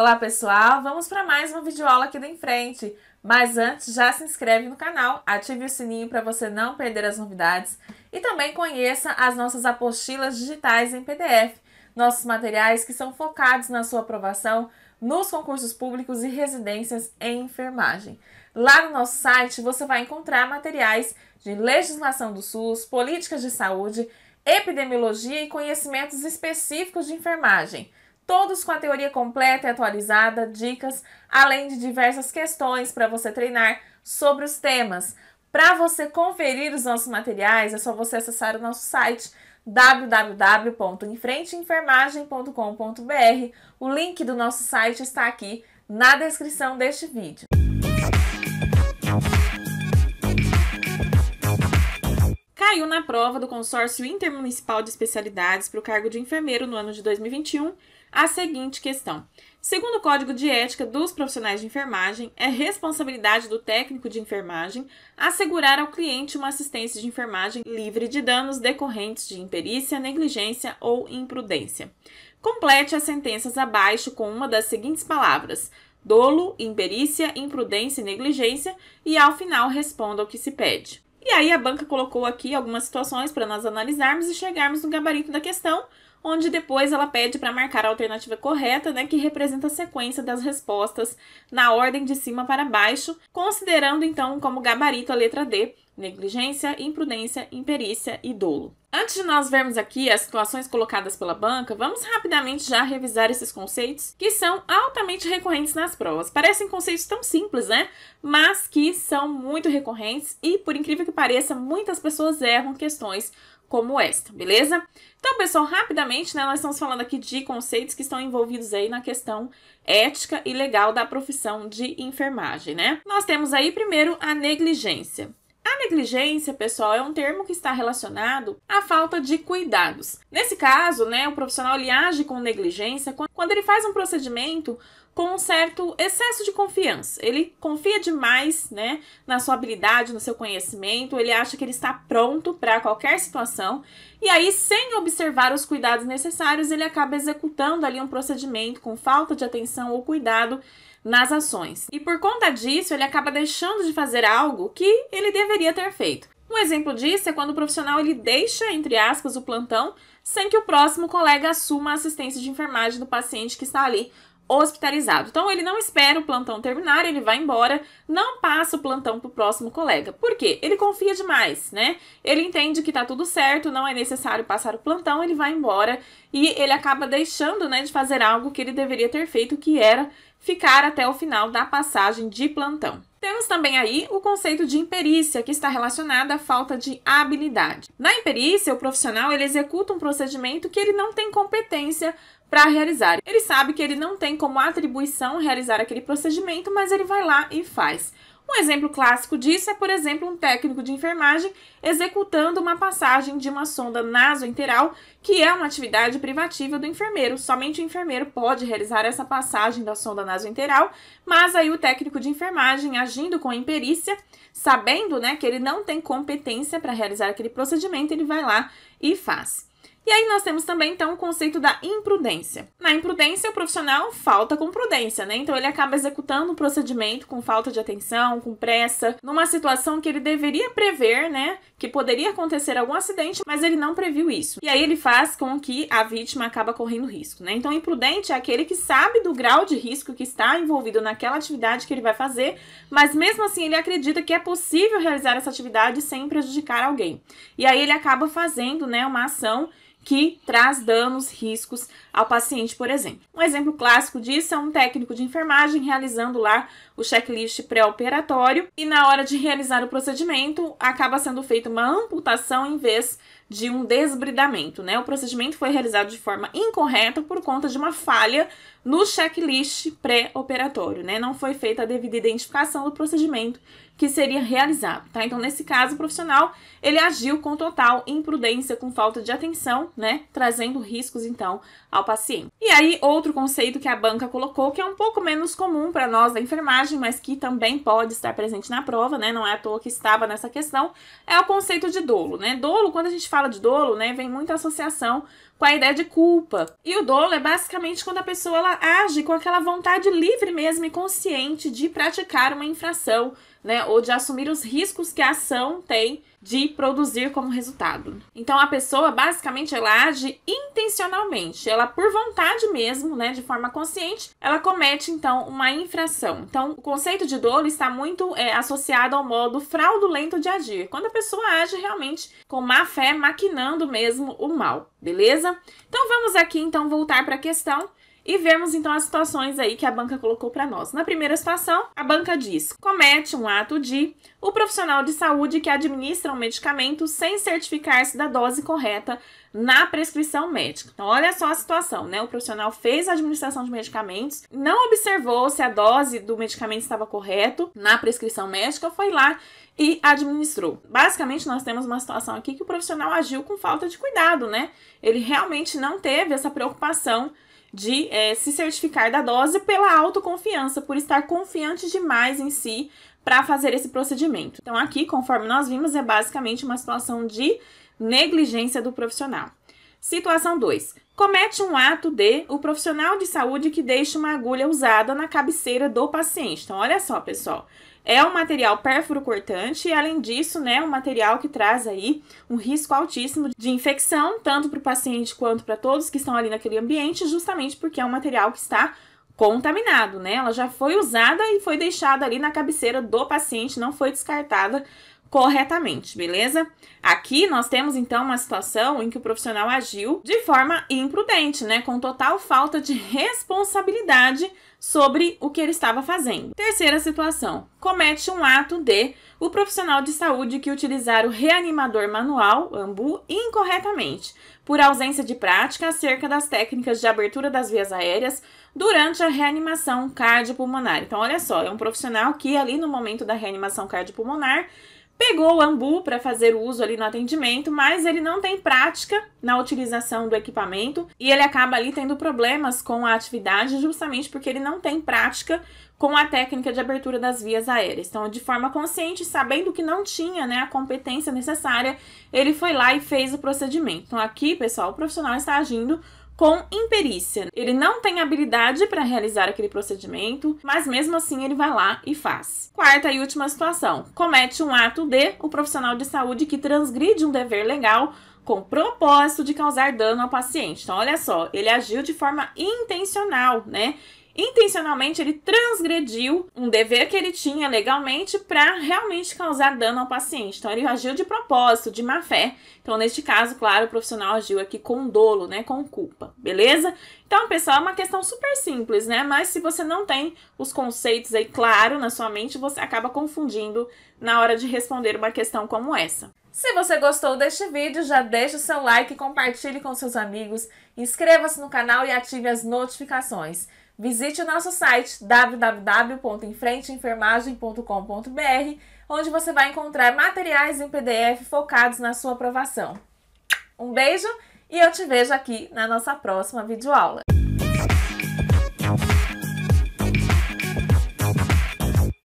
Olá pessoal, vamos para mais uma videoaula aqui do Em Frente. Mas antes, já se inscreve no canal, ative o sininho para você não perder as novidades e também conheça as nossas apostilas digitais em PDF, nossos materiais que são focados na sua aprovação nos concursos públicos e residências em enfermagem. Lá no nosso site você vai encontrar materiais de legislação do SUS, políticas de saúde, epidemiologia e conhecimentos específicos de enfermagem todos com a teoria completa e atualizada, dicas, além de diversas questões para você treinar sobre os temas. Para você conferir os nossos materiais, é só você acessar o nosso site www.enfrenteenfermagem.com.br. O link do nosso site está aqui na descrição deste vídeo. Caiu na prova do Consórcio Intermunicipal de Especialidades para o cargo de enfermeiro no ano de 2021 a seguinte questão. Segundo o Código de Ética dos Profissionais de Enfermagem, é responsabilidade do técnico de enfermagem assegurar ao cliente uma assistência de enfermagem livre de danos decorrentes de imperícia, negligência ou imprudência. Complete as sentenças abaixo com uma das seguintes palavras: dolo, imperícia, imprudência e negligência, e ao final responda o que se pede. E aí a banca colocou aqui algumas situações para nós analisarmos e chegarmos no gabarito da questão, onde depois ela pede para marcar a alternativa correta, né, que representa a sequência das respostas na ordem de cima para baixo, considerando então como gabarito a letra D, negligência, imprudência, imperícia e dolo. Antes de nós vermos aqui as situações colocadas pela banca, vamos rapidamente já revisar esses conceitos que são altamente recorrentes nas provas. Parecem conceitos tão simples, né? Mas que são muito recorrentes e, por incrível que pareça, muitas pessoas erram questões como esta, beleza? Então, pessoal, rapidamente, né, nós estamos falando aqui de conceitos que estão envolvidos aí na questão ética e legal da profissão de enfermagem, né? Nós temos aí primeiro a negligência negligência, pessoal, é um termo que está relacionado à falta de cuidados. Nesse caso, né, o profissional ele age com negligência quando ele faz um procedimento com um certo excesso de confiança. Ele confia demais, né, na sua habilidade, no seu conhecimento, ele acha que ele está pronto para qualquer situação, e aí sem observar os cuidados necessários, ele acaba executando ali um procedimento com falta de atenção ou cuidado nas ações. E por conta disso, ele acaba deixando de fazer algo que ele deveria ter feito. Um exemplo disso é quando o profissional ele deixa, entre aspas, o plantão sem que o próximo colega assuma a assistência de enfermagem do paciente que está ali hospitalizado. Então ele não espera o plantão terminar, ele vai embora, não passa o plantão para o próximo colega. Por quê? Ele confia demais, né? Ele entende que está tudo certo, não é necessário passar o plantão, ele vai embora e ele acaba deixando, né, de fazer algo que ele deveria ter feito, que era ficar até o final da passagem de plantão. Temos também aí o conceito de imperícia, que está relacionado à falta de habilidade. Na imperícia, o profissional ele executa um procedimento que ele não tem competência para realizar. Ele sabe que ele não tem como atribuição realizar aquele procedimento, mas ele vai lá e faz. Um exemplo clássico disso é, por exemplo, um técnico de enfermagem executando uma passagem de uma sonda naso-interal que é uma atividade privativa do enfermeiro. Somente o enfermeiro pode realizar essa passagem da sonda naso-interal mas aí o técnico de enfermagem, agindo com imperícia, sabendo né, que ele não tem competência para realizar aquele procedimento, ele vai lá e faz. E aí nós temos também então o conceito da imprudência. Na imprudência, o profissional falta com prudência, né? Então ele acaba executando o procedimento com falta de atenção, com pressa, numa situação que ele deveria prever, né, que poderia acontecer algum acidente, mas ele não previu isso. E aí ele faz com que a vítima acaba correndo risco, né? Então imprudente é aquele que sabe do grau de risco que está envolvido naquela atividade que ele vai fazer, mas mesmo assim ele acredita que é possível realizar essa atividade sem prejudicar alguém. E aí ele acaba fazendo, né, uma ação que traz danos, riscos ao paciente, por exemplo. Um exemplo clássico disso é um técnico de enfermagem realizando lá o checklist pré-operatório e na hora de realizar o procedimento acaba sendo feita uma amputação em vez de um desbridamento, né? O procedimento foi realizado de forma incorreta por conta de uma falha no checklist pré-operatório, né? Não foi feita a devida identificação do procedimento que seria realizado, tá? Então, nesse caso, o profissional, ele agiu com total imprudência, com falta de atenção, né? Trazendo riscos, então, ao paciente. E aí, outro conceito que a banca colocou, que é um pouco menos comum para nós da enfermagem, mas que também pode estar presente na prova, né? Não é à toa que estava nessa questão, é o conceito de dolo, né? Dolo, quando a gente fala fala de dolo, né, vem muita associação com a ideia de culpa. E o dolo é basicamente quando a pessoa ela age com aquela vontade livre mesmo e consciente de praticar uma infração, né, ou de assumir os riscos que a ação tem de produzir como resultado. Então a pessoa basicamente ela age intencionalmente, ela por vontade mesmo, né, de forma consciente, ela comete então uma infração. Então o conceito de dolo está muito é, associado ao modo fraudulento de agir, quando a pessoa age realmente com má fé, maquinando mesmo o mal beleza? Então, vamos aqui, então, voltar para a questão e vemos então as situações aí que a banca colocou para nós. Na primeira situação, a banca diz: comete um ato de o profissional de saúde que administra um medicamento sem certificar-se da dose correta na prescrição médica. Então, olha só a situação, né? O profissional fez a administração de medicamentos, não observou se a dose do medicamento estava correto na prescrição médica, foi lá e administrou. Basicamente, nós temos uma situação aqui que o profissional agiu com falta de cuidado, né? Ele realmente não teve essa preocupação de é, se certificar da dose pela autoconfiança, por estar confiante demais em si para fazer esse procedimento. Então, aqui, conforme nós vimos, é basicamente uma situação de negligência do profissional. Situação 2. Comete um ato de o profissional de saúde que deixa uma agulha usada na cabeceira do paciente. Então, olha só, pessoal. É um material pérfuro cortante e, além disso, né, um material que traz aí um risco altíssimo de infecção, tanto para o paciente quanto para todos que estão ali naquele ambiente, justamente porque é um material que está contaminado, né? Ela já foi usada e foi deixada ali na cabeceira do paciente, não foi descartada corretamente, beleza? Aqui nós temos então uma situação em que o profissional agiu de forma imprudente, né, com total falta de responsabilidade sobre o que ele estava fazendo. Terceira situação, comete um ato de o profissional de saúde que utilizar o reanimador manual, AMBU, incorretamente, por ausência de prática acerca das técnicas de abertura das vias aéreas durante a reanimação cardiopulmonar. Então, olha só, é um profissional que ali no momento da reanimação cardiopulmonar Pegou o ambu para fazer uso ali no atendimento, mas ele não tem prática na utilização do equipamento e ele acaba ali tendo problemas com a atividade justamente porque ele não tem prática com a técnica de abertura das vias aéreas. Então, de forma consciente, sabendo que não tinha né, a competência necessária, ele foi lá e fez o procedimento. Então, aqui, pessoal, o profissional está agindo com imperícia. Ele não tem habilidade para realizar aquele procedimento, mas mesmo assim ele vai lá e faz. Quarta e última situação: comete um ato de o profissional de saúde que transgride um dever legal com propósito de causar dano ao paciente. Então, olha só, ele agiu de forma intencional, né? intencionalmente ele transgrediu um dever que ele tinha legalmente para realmente causar dano ao paciente. Então ele agiu de propósito, de má fé. Então neste caso, claro, o profissional agiu aqui com dolo, né, com culpa, beleza? Então, pessoal, é uma questão super simples, né? Mas se você não tem os conceitos aí claro na sua mente, você acaba confundindo na hora de responder uma questão como essa. Se você gostou deste vídeo, já deixa o seu like, compartilhe com seus amigos, inscreva-se no canal e ative as notificações. Visite o nosso site www.enfrenteenfermagem.com.br, onde você vai encontrar materiais em PDF focados na sua aprovação. Um beijo e eu te vejo aqui na nossa próxima videoaula.